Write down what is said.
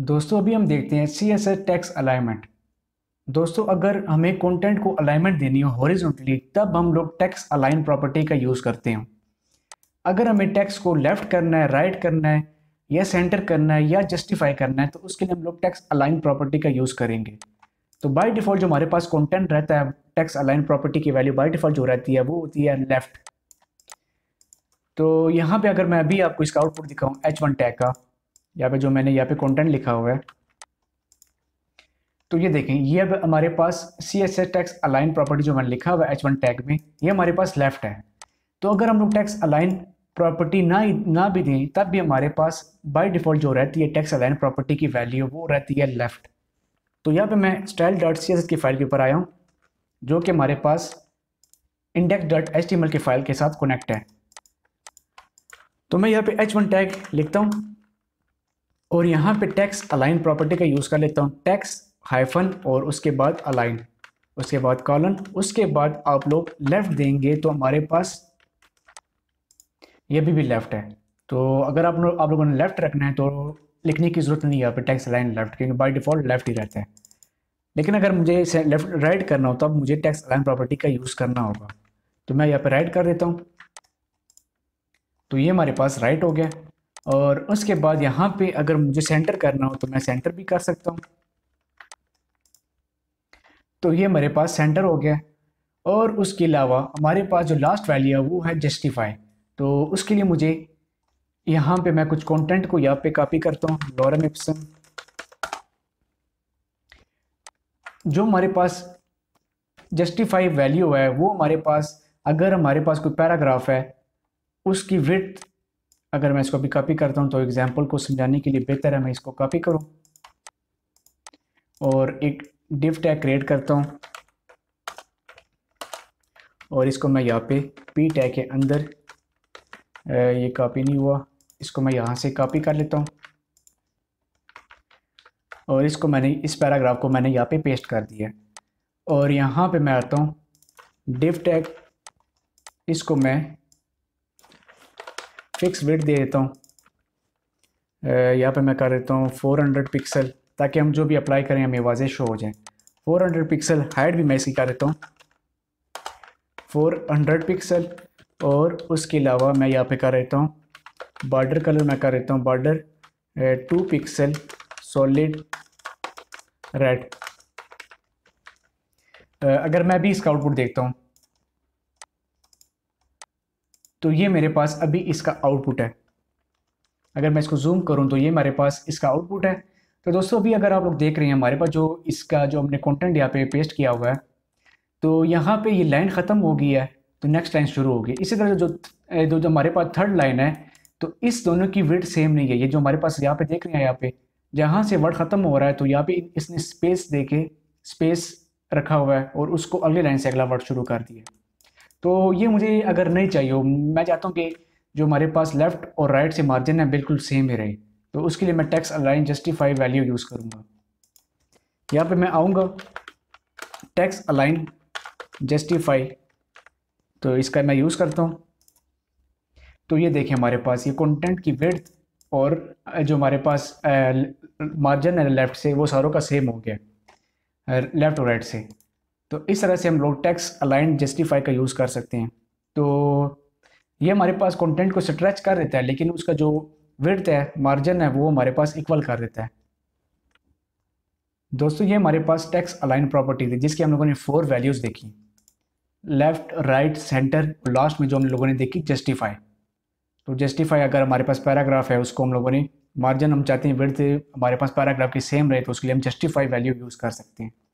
दोस्तों अभी हम देखते हैं C S S text alignment दोस्तों अगर हमें कंटेंट को अलाइनमेंट देनी हो हॉरिजॉन्टली तब हम लोग टैक्स अलाइन प्रॉपर्टी का यूज़ करते हैं अगर हमें टैक्स को लेफ्ट करना है राइट करना है या सेंटर करना है या जस्टिफाई करना है तो उसके लिए हम लोग टैक्स अलाइन प्रॉपर्टी का यूज़ करेंगे तो बाई डिफ़ॉल्ट जो हमारे पास कॉन्टेंट रहता है टैक्स अलाइन प्रॉपर्टी की वैल्यू बाई डिफ़ॉल्ट जो रहती है वो होती है लेफ्ट तो यहाँ पे अगर मैं अभी आपको इसका आउटपुट दिखाऊँ एच वन टैग का यहाँ पे जो मैंने यहाँ पे कंटेंट लिखा हुआ है तो ये देखें ये अब हमारे पास C S S text align property जो मैंने लिखा हुआ है एच वन टैग में ये हमारे पास लेफ्ट है तो अगर हम लोग टैक्स अलाइन प्रॉपर्टी ना ना भी दें तब भी हमारे पास बाई डिफ़ॉल्ट जो रहती है टैक्स अलाइन प्रॉपर्टी की वैल्यू वो रहती है लेफ्ट तो यहाँ पे मैं style dot C S S की फाइल के ऊपर आया हूँ जो कि हमारे पास index dot H T M L की फाइल के साथ कनेक्ट है तो मैं यहाँ पे एच वन टैग लिखता हूँ और यहाँ पे टैक्स अलाइन प्रॉपर्टी का यूज़ कर लेता हूँ टैक्स हाइफन और उसके बाद अलाइन उसके बाद कॉलन उसके बाद आप लोग लेफ़्ट देंगे तो हमारे पास ये भी भी लेफ़्ट है तो अगर आप लोग आप लोगों ने लेफ़्ट रखना है तो लिखने की ज़रूरत नहीं है यहाँ पर टैक्स अलाइन लेफ़्ट क्योंकि बाई डिफ़ॉल्ट लेफ़्ट ही रहता है लेकिन अगर मुझे इसे लेफ़्ट राइट करना हो तो अब मुझे टैक्स अलाइन प्रॉपर्टी का यूज़ करना होगा तो मैं यहाँ पर राइट कर देता हूँ तो ये हमारे पास राइट हो गया और उसके बाद यहाँ पे अगर मुझे सेंटर करना हो तो मैं सेंटर भी कर सकता हूँ तो ये मेरे पास सेंटर हो गया और उसके अलावा हमारे पास जो लास्ट वैल्यू है वो है जस्टिफाई तो उसके लिए मुझे यहाँ पे मैं कुछ कंटेंट को यहाँ पे कॉपी करता हूँ लॉरम एप्सन जो हमारे पास जस्टिफाई वैल्यू है वो हमारे पास अगर हमारे पास कोई पैराग्राफ है उसकी विथ अगर मैं इसको भी कॉपी करता हूँ तो एग्जाम्पल को समझाने के लिए बेहतर है मैं इसको कॉपी करूँ और एक डिफ टैग क्रिएट करता हूँ और इसको मैं यहाँ पे पी टैग के अंदर ये कॉपी नहीं हुआ इसको मैं यहाँ से कॉपी कर लेता हूँ और इसको मैंने इस पैराग्राफ को मैंने यहाँ पे पेस्ट कर दिया और यहाँ पे मैं आता हूँ डिफ टैग इसको मैं फिक्स वेट दे देता हूँ यहाँ पे मैं कर देता हूँ 400 पिक्सल ताकि हम जो भी अप्लाई करें हमें वाजे शो हो जाए 400 पिक्सल हाइट भी मैं इसकी कर देता हूँ 400 पिक्सल और उसके अलावा मैं यहाँ पे कर देता हूँ बॉर्डर कलर मैं कर देता हूँ border two pixel solid red अगर मैं भी इसका आउटपुट देखता हूँ तो ये मेरे पास अभी इसका आउटपुट है अगर मैं इसको जूम करूँ तो ये हमारे पास इसका आउटपुट है तो दोस्तों अभी अगर आप लोग देख रहे हैं हमारे पास जो इसका जो हमने कॉन्टेंट यहाँ पे पेस्ट किया हुआ है तो यहाँ पे ये लाइन ख़त्म हो गई है तो नेक्स्ट लाइन शुरू होगी इसी तरह जो जो हमारे पास थर्ड लाइन है तो इस दोनों की वर्ड सेम नहीं है ये जो हमारे पास यहाँ पे देख रहे हैं यहाँ पे जहाँ से वर्ड ख़त्म हो रहा है तो यहाँ पे इसने स्पेस दे के स्पेस रखा हुआ है और उसको अगले लाइन से अगला वर्ड शुरू कर दिया तो ये मुझे अगर नहीं चाहिए हो मैं चाहता हूँ कि जो हमारे पास लेफ़्ट और राइट right से मार्जिन है बिल्कुल सेम ही रहे तो उसके लिए मैं text align justify value use करूँगा यहाँ पे मैं आऊँगा टैक्स अलाइन जस्टिफाई तो इसका मैं यूज़ करता हूँ तो ये देखें हमारे पास ये कंटेंट की वर्थ और जो हमारे पास मार्जिन है लेफ़्ट से वो सारों का सेम हो गया लेफ़्ट और राइट से तो इस तरह से हम लोग टैक्स अलाइन जस्टिफाई का यूज़ कर सकते हैं तो ये हमारे पास कंटेंट को स्ट्रेच कर देता है लेकिन उसका जो वर्थ है मार्जिन है वो हमारे पास इक्वल कर देता है दोस्तों ये हमारे पास टैक्स अलाइन प्रॉपर्टी थी जिसकी हम लोगों ने फोर वैल्यूज़ देखी लेफ़्ट राइट सेंटर लास्ट में जो हम लोगों ने देखी जस्टिफाई तो जस्टिफाई अगर हमारे पास पैराग्राफ है उसको हम लोगों ने मार्जिन हम चाहते हैं वर्थ हमारे पास पैराग्राफ की सेम रहे तो उसके लिए हम जस्टिफाई वैल्यू यूज़ कर सकते हैं